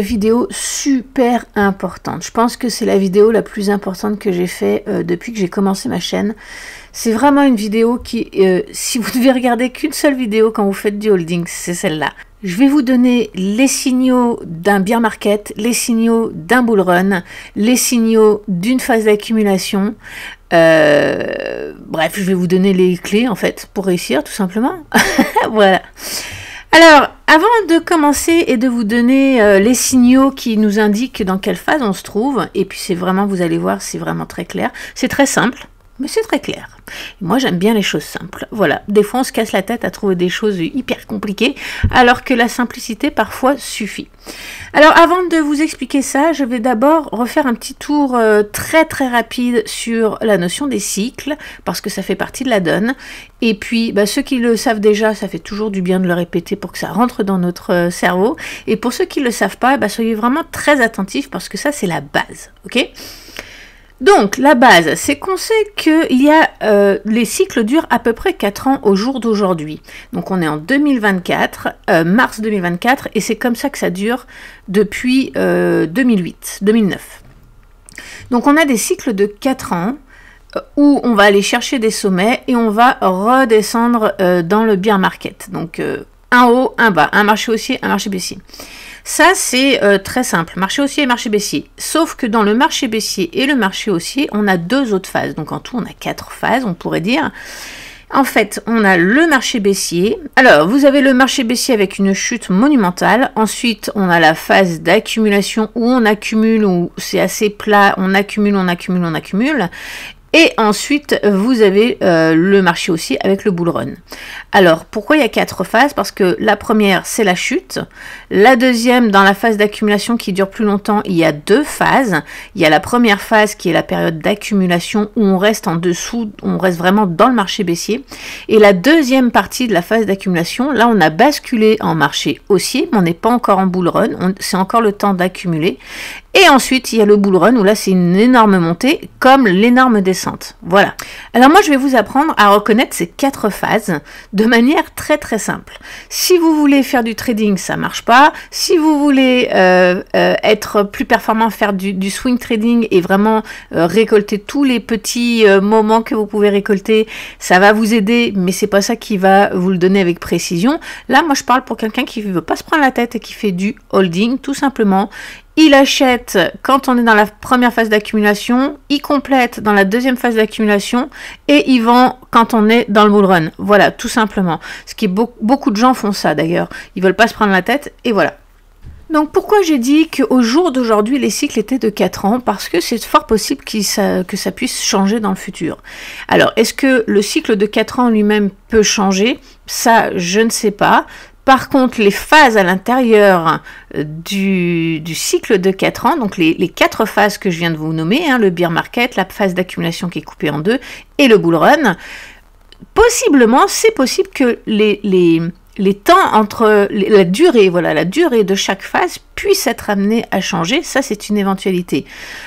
vidéo super importante. Je pense que c'est la vidéo la plus importante que j'ai fait euh, depuis que j'ai commencé ma chaîne. C'est vraiment une vidéo qui, euh, si vous devez regarder qu'une seule vidéo quand vous faites du holding, c'est celle-là. Je vais vous donner les signaux d'un bien market, les signaux d'un bull run, les signaux d'une phase d'accumulation. Euh, bref, je vais vous donner les clés en fait pour réussir tout simplement. voilà. Alors, avant de commencer et de vous donner euh, les signaux qui nous indiquent dans quelle phase on se trouve, et puis c'est vraiment, vous allez voir, c'est vraiment très clair, c'est très simple mais c'est très clair. Moi, j'aime bien les choses simples. Voilà, des fois, on se casse la tête à trouver des choses hyper compliquées, alors que la simplicité, parfois, suffit. Alors, avant de vous expliquer ça, je vais d'abord refaire un petit tour euh, très, très rapide sur la notion des cycles, parce que ça fait partie de la donne. Et puis, bah, ceux qui le savent déjà, ça fait toujours du bien de le répéter pour que ça rentre dans notre euh, cerveau. Et pour ceux qui ne le savent pas, bah, soyez vraiment très attentifs, parce que ça, c'est la base, ok donc, la base, c'est qu'on sait que y a, euh, les cycles durent à peu près 4 ans au jour d'aujourd'hui. Donc, on est en 2024, euh, mars 2024, et c'est comme ça que ça dure depuis 2008, euh, 2009. Donc, on a des cycles de 4 ans où on va aller chercher des sommets et on va redescendre dans le bear market. Donc, un haut, un bas, un marché haussier, un marché baissier. Ça, c'est euh, très simple, marché haussier et marché baissier. Sauf que dans le marché baissier et le marché haussier, on a deux autres phases. Donc en tout, on a quatre phases, on pourrait dire. En fait, on a le marché baissier. Alors, vous avez le marché baissier avec une chute monumentale. Ensuite, on a la phase d'accumulation où on accumule, où c'est assez plat, on accumule, on accumule, on accumule. Et ensuite, vous avez euh, le marché aussi avec le bull run. Alors, pourquoi il y a quatre phases Parce que la première, c'est la chute. La deuxième, dans la phase d'accumulation qui dure plus longtemps, il y a deux phases. Il y a la première phase qui est la période d'accumulation où on reste en dessous, on reste vraiment dans le marché baissier. Et la deuxième partie de la phase d'accumulation, là, on a basculé en marché haussier, mais on n'est pas encore en bull run. C'est encore le temps d'accumuler. Et ensuite, il y a le bull run où là, c'est une énorme montée, comme l'énorme descente voilà. Alors moi, je vais vous apprendre à reconnaître ces quatre phases de manière très très simple. Si vous voulez faire du trading, ça marche pas. Si vous voulez euh, euh, être plus performant, faire du, swing trading et vraiment euh, récolter tous les petits moments que vous pouvez récolter, ça va vous aider, mais c'est pas ça qui va vous le donner avec précision. Là, moi, je parle pour quelqu'un qui veut pas se prendre la tête et qui fait du holding, tout simplement. Il achète quand on est dans la première phase d'accumulation, il complète dans la deuxième phase d'accumulation et il vend quand on est dans le bull run. Voilà, tout simplement. Ce qui est beaucoup de gens font ça d'ailleurs. Ils veulent pas se prendre la tête et voilà. Donc pourquoi j'ai dit qu'au jour d'aujourd'hui les cycles étaient de 4 ans Parce que c'est fort possible que ça puisse changer dans le futur. Alors est-ce que le cycle de 4 ans lui-même peut changer Ça, je ne sais pas. Par contre, les phases à l'intérieur euh, du, cycle de 4 ans, donc les, quatre phases que je viens de vous nommer, hein, le beer market, la phase d'accumulation qui est coupée en deux et le bull run, possiblement, c'est possible que les, les, les temps entre la durée, voilà, la durée de chaque phase puisse être amené à changer, ça c'est une éventualité.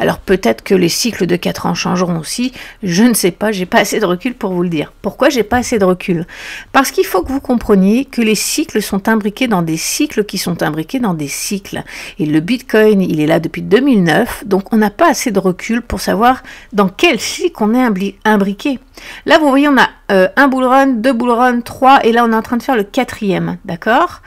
Alors peut-être que les cycles de 4 ans changeront aussi, je ne sais pas, j'ai pas assez de recul pour vous le dire. Pourquoi j'ai pas assez de recul Parce qu'il faut que vous compreniez que les cycles sont imbriqués dans des cycles qui sont imbriqués dans des cycles. Et le Bitcoin, il est là depuis 2009, donc on n'a pas assez de recul pour savoir dans quel cycle on est imbriqué. Là, vous voyez, on a euh, un bull run, deux bull run, trois, et là, on est en train de faire le quatrième, d'accord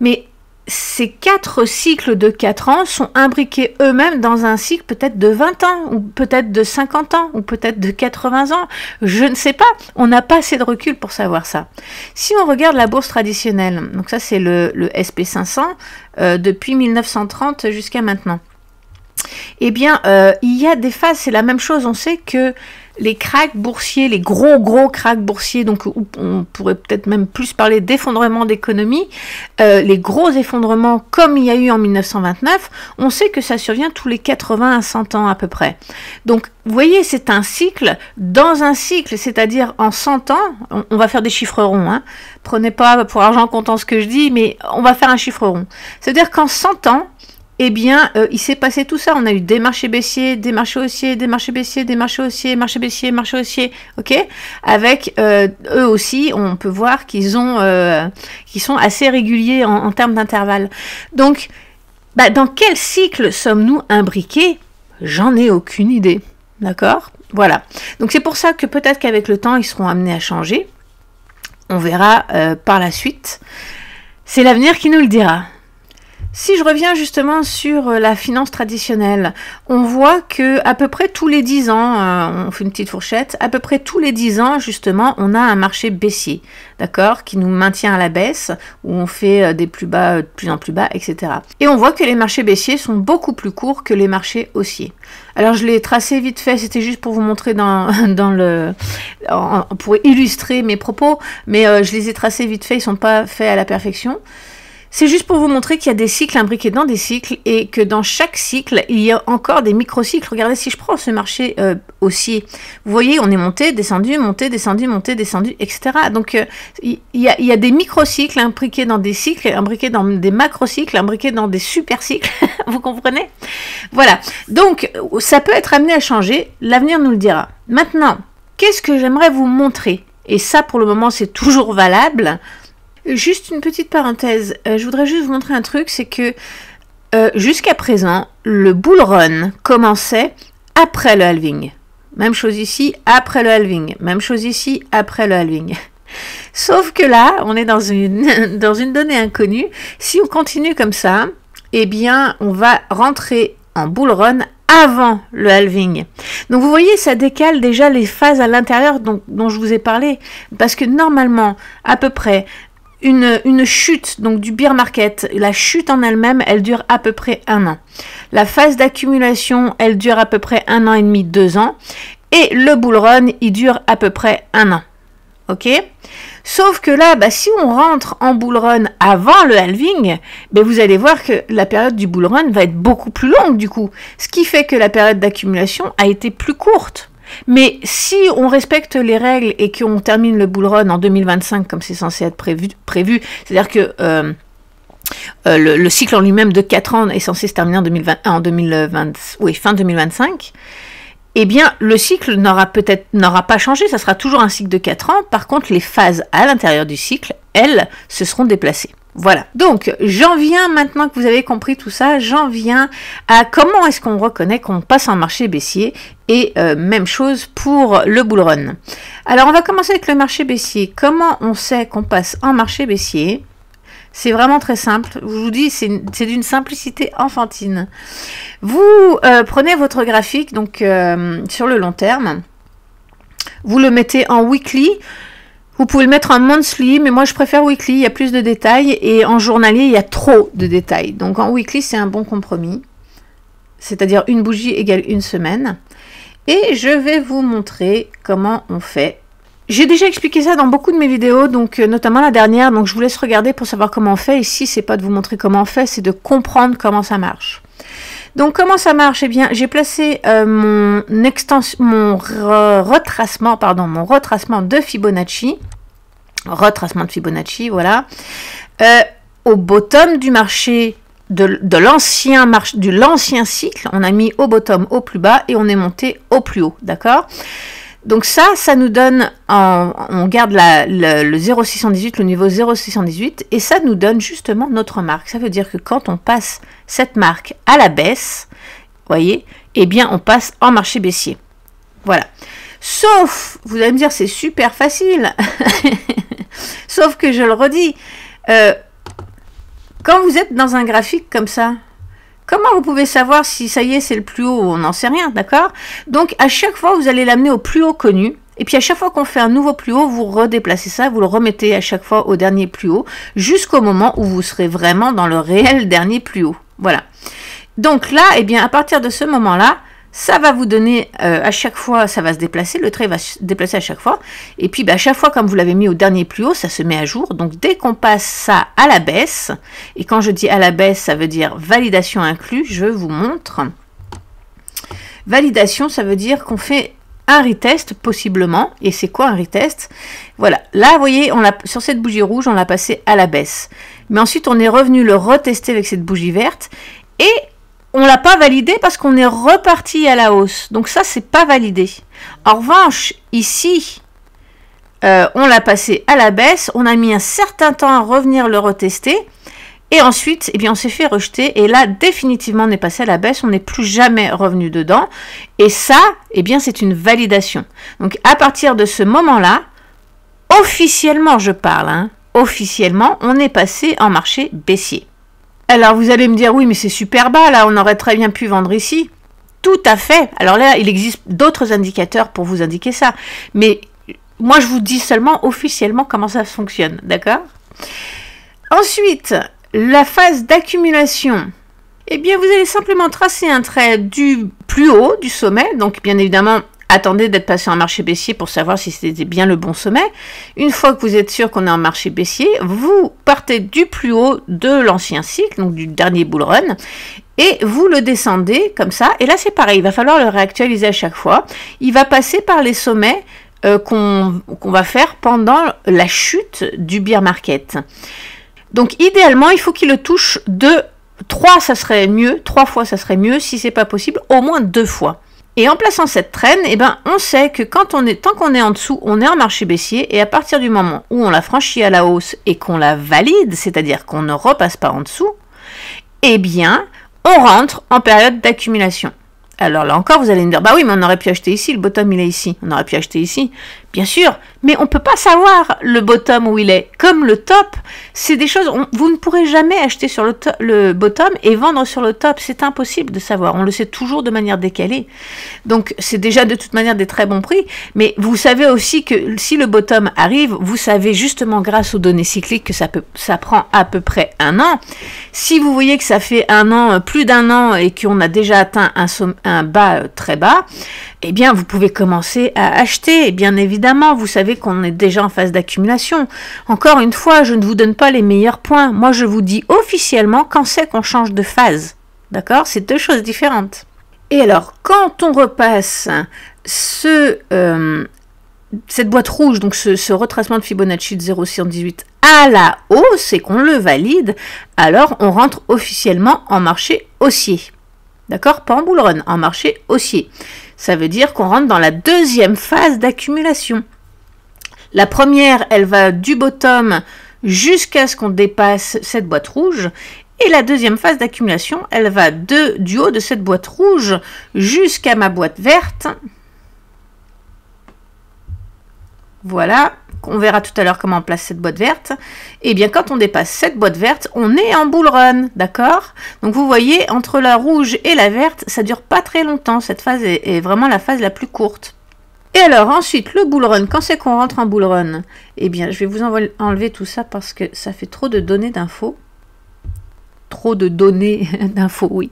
Mais ces quatre cycles de 4 ans sont imbriqués eux-mêmes dans un cycle peut-être de 20 ans, ou peut-être de 50 ans, ou peut-être de 80 ans. Je ne sais pas. On n'a pas assez de recul pour savoir ça. Si on regarde la bourse traditionnelle, donc ça c'est le, le SP500, euh, depuis 1930 jusqu'à maintenant. Eh bien, euh, il y a des phases, c'est la même chose. On sait que les cracks boursiers, les gros gros cracks boursiers, donc on pourrait peut-être même plus parler d'effondrement d'économie, euh, les gros effondrements comme il y a eu en 1929, on sait que ça survient tous les 80 à 100 ans à peu près. Donc vous voyez, c'est un cycle dans un cycle, c'est-à-dire en 100 ans, on, va faire des chiffres ronds, hein. prenez pas pour argent comptant ce que je dis, mais on va faire un chiffre rond. C'est-à-dire qu'en 100 ans, eh bien, euh, il s'est passé tout ça. On a eu des marchés baissiers, des marchés haussiers, des marchés baissiers, des marchés haussiers, marchés baissiers, marchés haussiers, ok Avec euh, eux aussi, on peut voir qu'ils ont, euh, sont assez réguliers en, termes d'intervalle. Donc, bah, dans quel cycle sommes-nous imbriqués J'en ai aucune idée, d'accord Voilà. Donc c'est pour ça que peut-être qu'avec le temps, ils seront amenés à changer. On verra par la suite. C'est l'avenir qui nous le dira. Si je reviens justement sur euh, la finance traditionnelle, on voit que à peu près tous les 10 ans, euh, on fait une petite fourchette, à peu près tous les 10 ans, justement, on a un marché baissier, d'accord, qui nous maintient à la baisse, où on fait euh, des plus bas, de plus en plus bas, etc. Et on voit que les marchés baissiers sont beaucoup plus courts que les marchés haussiers. Alors je l'ai tracé vite fait, c'était juste pour vous montrer dans, le, pour illustrer mes propos, mais je les ai tracés vite fait, ils sont pas faits à la perfection. C'est juste pour vous montrer qu'il y a des cycles imbriqués dans des cycles et que dans chaque cycle, il y a encore des microcycles. Regardez, si je prends ce marché haussier, euh, vous voyez, on est monté, descendu, monté, descendu, monté, descendu, etc. Donc, euh, il, y a, il y, a des microcycles imbriqués dans des cycles, imbriqués dans des macrocycles, imbriqués dans des supercycles. vous comprenez Voilà. Donc, ça peut être amené à changer. L'avenir nous le dira. Maintenant, qu'est-ce que j'aimerais vous montrer Et ça, pour le moment, c'est toujours valable. Juste une petite parenthèse, euh, je voudrais juste vous montrer un truc, c'est que euh, jusqu'à présent, le bull run commençait après le halving. Même chose ici, après le halving. Même chose ici, après le halving. Sauf que là, on est dans une, dans une donnée inconnue. Si on continue comme ça, eh bien, on va rentrer en bull run avant le halving. Donc vous voyez, ça décale déjà les phases à l'intérieur dont, je vous ai parlé. Parce que normalement, à peu près une, chute donc du beer market. La chute en elle-même, elle dure à peu près un an. La phase d'accumulation, elle dure à peu près un an et demi, deux ans. Et le bull run, il dure à peu près un an. Ok Sauf que là, bah, si on rentre en bull run avant le halving, mais bah, vous allez voir que la période du bull run va être beaucoup plus longue du coup. Ce qui fait que la période d'accumulation a été plus courte. Mais si on respecte les règles et qu'on termine le bull run en 2025 comme c'est censé être prévu, c'est-à-dire que euh, euh, le, cycle en lui-même de 4 ans est censé se terminer en, 2020, en 2020, oui, fin 2025, eh bien, le cycle n'aura peut-être n'aura pas changé, ça sera toujours un cycle de 4 ans. Par contre, les phases à l'intérieur du cycle, elles, se seront déplacées. Voilà. Donc, j'en viens, maintenant que vous avez compris tout ça, j'en viens à comment est-ce qu'on reconnaît qu'on passe en marché baissier et euh, même chose pour le bull run. Alors, on va commencer avec le marché baissier. Comment on sait qu'on passe en marché baissier c'est vraiment très simple. Je vous dis, c'est d'une simplicité enfantine. Vous euh, prenez votre graphique, donc euh, sur le long terme, vous le mettez en weekly. Vous pouvez le mettre en monthly, mais moi je préfère weekly, il y a plus de détails. Et en journalier, il y a trop de détails. Donc en weekly, c'est un bon compromis. C'est-à-dire une bougie égale une semaine. Et je vais vous montrer comment on fait. J'ai déjà expliqué ça dans beaucoup de mes vidéos, donc euh, notamment la dernière, donc je vous laisse regarder pour savoir comment on fait. Ici, ce n'est pas de vous montrer comment on fait, c'est de comprendre comment ça marche. Donc comment ça marche Eh bien, j'ai placé euh, mon retracement, pardon, mon de Fibonacci, retracement de Fibonacci, voilà, euh, au bottom du marché de, l'ancien l'ancien cycle. On a mis au bottom, au plus bas, et on est monté au plus haut, d'accord donc ça, ça nous donne, on garde le, 0,618, le niveau 0,618, et ça nous donne justement notre marque. Ça veut dire que quand on passe cette marque à la baisse, vous voyez, eh bien on passe en marché baissier. Voilà. Sauf, vous allez me dire, c'est super facile. Sauf que je le redis, euh, quand vous êtes dans un graphique comme ça, Comment vous pouvez savoir si ça y est, c'est le plus haut On n'en sait rien, d'accord Donc à chaque fois, vous allez l'amener au plus haut connu. Et puis à chaque fois qu'on fait un nouveau plus haut, vous redéplacez ça, vous le remettez à chaque fois au dernier plus haut, jusqu'au moment où vous serez vraiment dans le réel dernier plus haut. Voilà. Donc là, eh bien, à partir de ce moment-là, ça va vous donner euh, à chaque fois, ça va se déplacer, le trait va se déplacer à chaque fois, et puis bah, à chaque fois, comme vous l'avez mis au dernier plus haut, ça se met à jour, donc dès qu'on passe ça à la baisse, et quand je dis à la baisse, ça veut dire validation inclus, je vous montre. Validation, ça veut dire qu'on fait un retest possiblement. Et c'est quoi un retest Voilà, là vous voyez, on sur cette bougie rouge, on l'a passé à la baisse. Mais ensuite on est revenu le retester avec cette bougie verte. Et on l'a pas validé parce qu'on est reparti à la hausse. Donc ça, c'est pas validé. En revanche, ici, euh, on l'a passé à la baisse, on a mis un certain temps à revenir le retester, et ensuite, eh bien, on s'est fait rejeter, et là, définitivement, on est passé à la baisse, on n'est plus jamais revenu dedans, et ça, eh bien, c'est une validation. Donc, à partir de ce moment-là, officiellement, je parle, hein, officiellement, on est passé en marché baissier. Alors vous allez me dire, oui, mais c'est super bas, là, on aurait très bien pu vendre ici. Tout à fait. Alors là, il existe d'autres indicateurs pour vous indiquer ça. Mais moi, je vous dis seulement officiellement comment ça fonctionne, d'accord Ensuite, la phase d'accumulation. Eh bien, vous allez simplement tracer un trait du plus haut, du sommet. Donc, bien évidemment, attendez d'être passé en marché baissier pour savoir si c'était bien le bon sommet. Une fois que vous êtes sûr qu'on est en marché baissier, vous partez du plus haut de l'ancien cycle, donc du dernier bull run, et vous le descendez comme ça. Et là, c'est pareil, il va falloir le réactualiser à chaque fois. Il va passer par les sommets euh, qu'on va faire pendant la chute du beer market. Donc idéalement, il faut qu'il le touche de 3, ça serait mieux, trois fois ça serait mieux, si c'est pas possible, au moins deux fois. Et en plaçant cette traîne, eh ben, on sait que quand on est, tant qu'on est en dessous, on est en marché baissier, et à partir du moment où on la franchit à la hausse et qu'on la valide, c'est-à-dire qu'on ne repasse pas en dessous, eh bien, on rentre en période d'accumulation. Alors là encore, vous allez me dire, bah oui, mais on aurait pu acheter ici, le bottom il est ici, on aurait pu acheter ici bien sûr, mais on peut pas savoir le bottom où il est. Comme le top, c'est des choses, vous ne pourrez jamais acheter sur le, le, bottom et vendre sur le top. C'est impossible de savoir. On le sait toujours de manière décalée. Donc c'est déjà de toute manière des très bons prix. Mais vous savez aussi que si le bottom arrive, vous savez justement grâce aux données cycliques que ça, peut, ça prend à peu près un an. Si vous voyez que ça fait un an, plus d'un an et qu'on a déjà atteint un, un bas euh, très bas, eh bien vous pouvez commencer à acheter, bien évidemment évidemment, vous savez qu'on est déjà en phase d'accumulation. Encore une fois, je ne vous donne pas les meilleurs points. Moi, je vous dis officiellement quand c'est qu'on change de phase. D'accord C'est deux choses différentes. Et alors, quand on repasse ce, euh, cette boîte rouge, donc ce, retracement de Fibonacci de 0,618 à la hausse et qu'on le valide, alors on rentre officiellement en marché haussier. D'accord Pas en bull en marché haussier. Ça veut dire qu'on rentre dans la deuxième phase d'accumulation. La première, elle va du bottom jusqu'à ce qu'on dépasse cette boîte rouge. Et la deuxième phase d'accumulation, elle va de, du haut de cette boîte rouge jusqu'à ma boîte verte. Voilà, on verra tout à l'heure comment on place cette boîte verte, et eh bien quand on dépasse cette boîte verte, on est en bull run, d'accord Donc vous voyez, entre la rouge et la verte, ça dure pas très longtemps, cette phase est, est vraiment la phase la plus courte. Et alors ensuite, le bull run, quand c'est qu'on rentre en bull run Eh bien, je vais vous enlever tout ça parce que ça fait trop de données d'infos. Trop de données d'infos, oui.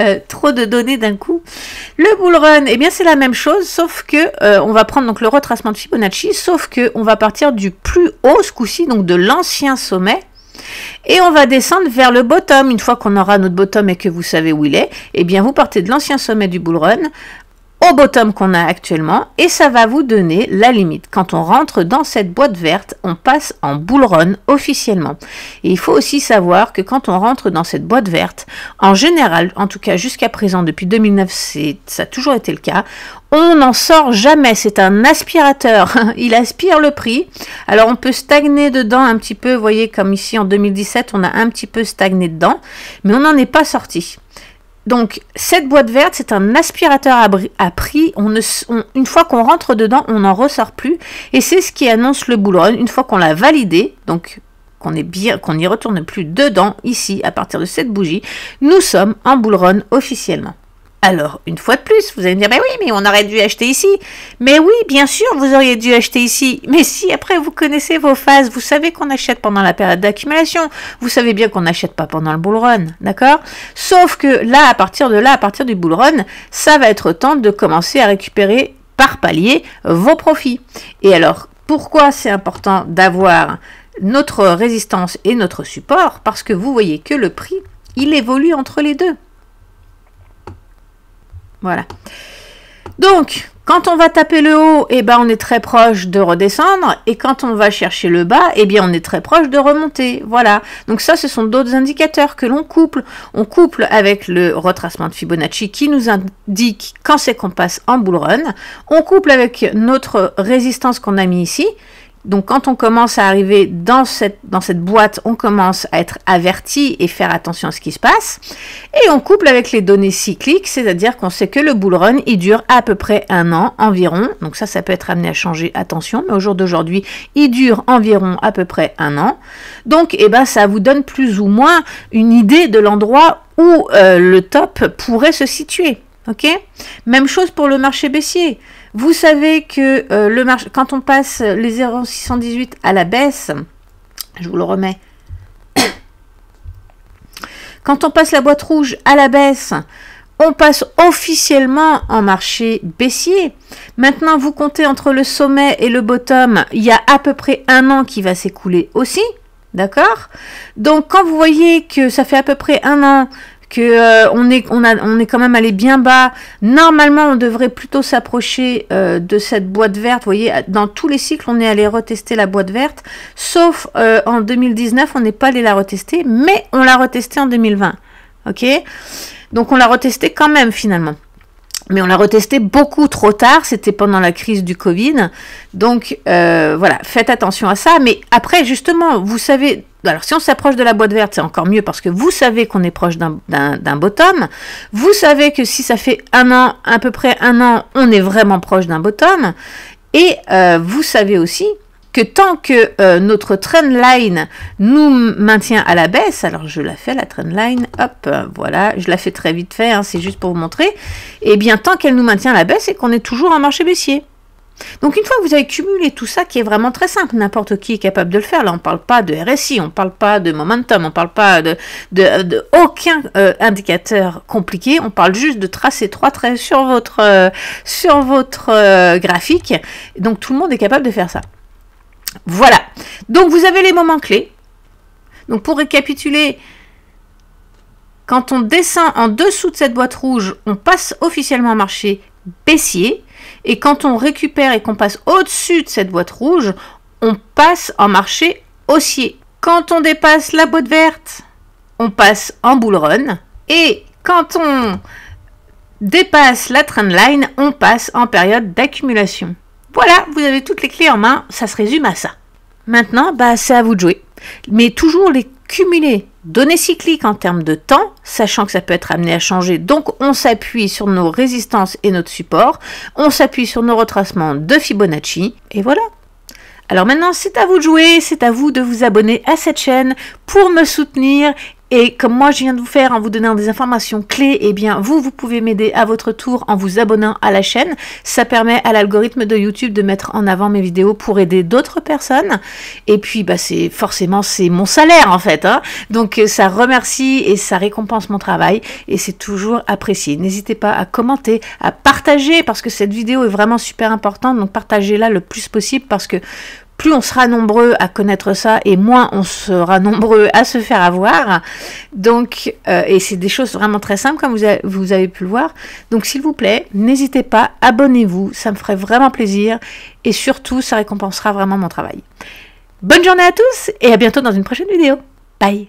Euh, trop de données d'un coup. Le bull run, eh bien c'est la même chose, sauf que euh, on va prendre donc le retracement de Fibonacci, sauf que on va partir du plus haut ce coup-ci, donc de l'ancien sommet, et on va descendre vers le bottom. Une fois qu'on aura notre bottom et que vous savez où il est, et eh bien vous partez de l'ancien sommet du bull run, au bottom qu'on a actuellement et ça va vous donner la limite. Quand on rentre dans cette boîte verte, on passe en bull run officiellement. Et il faut aussi savoir que quand on rentre dans cette boîte verte, en général, en tout cas jusqu'à présent, depuis 2009, ça a toujours été le cas, on n'en sort jamais, c'est un aspirateur, il aspire le prix. Alors on peut stagner dedans un petit peu, vous voyez comme ici en 2017 on a un petit peu stagné dedans, mais on n'en est pas sorti. Donc, cette boîte verte, c'est un aspirateur à, prix. une fois qu'on rentre dedans, on n'en ressort plus. Et c'est ce qui annonce le boulon. Une fois qu'on l'a validé, donc qu'on est bien, qu'on n'y retourne plus dedans, ici, à partir de cette bougie, nous sommes en boulon officiellement. Alors, une fois de plus, vous allez me dire, mais oui, mais on aurait dû acheter ici. Mais oui, bien sûr, vous auriez dû acheter ici. Mais si après vous connaissez vos phases, vous savez qu'on achète pendant la période d'accumulation, vous savez bien qu'on n'achète pas pendant le bull run, d'accord Sauf que là, à partir de là, à partir du bull run, ça va être temps de commencer à récupérer par palier vos profits. Et alors, pourquoi c'est important d'avoir notre résistance et notre support Parce que vous voyez que le prix, il évolue entre les deux. Voilà. Donc, quand on va taper le haut, eh ben, on est très proche de redescendre. Et quand on va chercher le bas, eh bien, on est très proche de remonter. Voilà. Donc ça, ce sont d'autres indicateurs que l'on couple. On couple avec le retracement de Fibonacci qui nous indique quand c'est qu'on passe en bull run. On couple avec notre résistance qu'on a mis ici. Donc quand on commence à arriver dans cette, boîte, on commence à être averti et faire attention à ce qui se passe. Et on couple avec les données cycliques, c'est-à-dire qu'on sait que le bull run, il dure à peu près un an environ. Donc ça, ça peut être amené à changer, attention, mais au jour d'aujourd'hui, il dure environ à peu près un an. Donc eh ben, ça vous donne plus ou moins une idée de l'endroit où euh, le top pourrait se situer. Même chose pour le marché baissier. Vous savez que euh, le marché, quand on passe les 0,618 à la baisse, je vous le remets, quand on passe la boîte rouge à la baisse, on passe officiellement en marché baissier. Maintenant, vous comptez entre le sommet et le bottom, il y a à peu près un an qui va s'écouler aussi. D'accord Donc, quand vous voyez que ça fait à peu près un an euh, on, est, on, est quand même allé bien bas. Normalement, on devrait plutôt s'approcher euh, de cette boîte verte. Vous voyez, dans tous les cycles, on est allé retester la boîte verte, sauf euh, en 2019, on n'est pas allé la retester, mais on l'a retestée en 2020. Ok Donc on l'a retestée quand même finalement. Mais on l'a retesté beaucoup trop tard, c'était pendant la crise du Covid. Donc voilà, faites attention à ça. Mais après, justement, vous savez, alors si on s'approche de la boîte verte, c'est encore mieux parce que vous savez qu'on est proche d'un bottom. Vous savez que si ça fait un an, à peu près un an, on est vraiment proche d'un bottom. Et euh, vous savez aussi que tant que euh, notre trend line nous maintient à la baisse, alors je la fais la trendline, hop, voilà, je la fais très vite fait, hein, c'est juste pour vous montrer, et eh bien tant qu'elle nous maintient à la baisse, et qu'on est toujours en marché baissier. Donc une fois que vous avez cumulé tout ça, qui est vraiment très simple, n'importe qui est capable de le faire, là on ne parle pas de RSI, on ne parle pas de momentum, on ne parle pas de, de, aucun euh, indicateur compliqué, on parle juste de tracer trois traits sur votre, euh, euh, graphique. Donc tout le monde est capable de faire ça. Voilà. Donc vous avez les moments clés. Donc pour récapituler, quand on descend en dessous de cette boîte rouge, on passe officiellement au marché baissier. Et quand on récupère et qu'on passe au-dessus de cette boîte rouge, on passe en marché haussier. Quand on dépasse la boîte verte, on passe en bull run. Et quand on dépasse la trendline, on passe en période d'accumulation. Voilà, vous avez toutes les clés en main, ça se résume à ça. Maintenant, bah, c'est à vous de jouer. Mais toujours les cumuler données cycliques en termes de temps, sachant que ça peut être amené à changer. Donc on s'appuie sur nos résistances et notre support, on s'appuie sur nos retracements de Fibonacci, et voilà. Alors maintenant, c'est à vous de jouer, c'est à vous de vous abonner à cette chaîne pour me soutenir et comme moi je viens de vous faire en vous donnant des informations clés, eh bien vous, vous pouvez m'aider à votre tour en vous abonnant à la chaîne. Ça permet à l'algorithme de YouTube de mettre en avant mes vidéos pour aider d'autres personnes. Et puis bah, c'est forcément c'est mon salaire en fait. Hein. Donc euh, ça remercie et ça récompense mon travail et c'est toujours apprécié. N'hésitez pas à commenter, à partager parce que cette vidéo est vraiment super importante. Donc partagez-la le plus possible parce que plus on sera nombreux à connaître ça et moins on sera nombreux à se faire avoir. Donc, euh, et c'est des choses vraiment très simples comme vous avez pu le voir. Donc, s'il vous plaît, n'hésitez pas, abonnez-vous, ça me ferait vraiment plaisir et surtout, ça récompensera vraiment mon travail. Bonne journée à tous et à bientôt dans une prochaine vidéo. Bye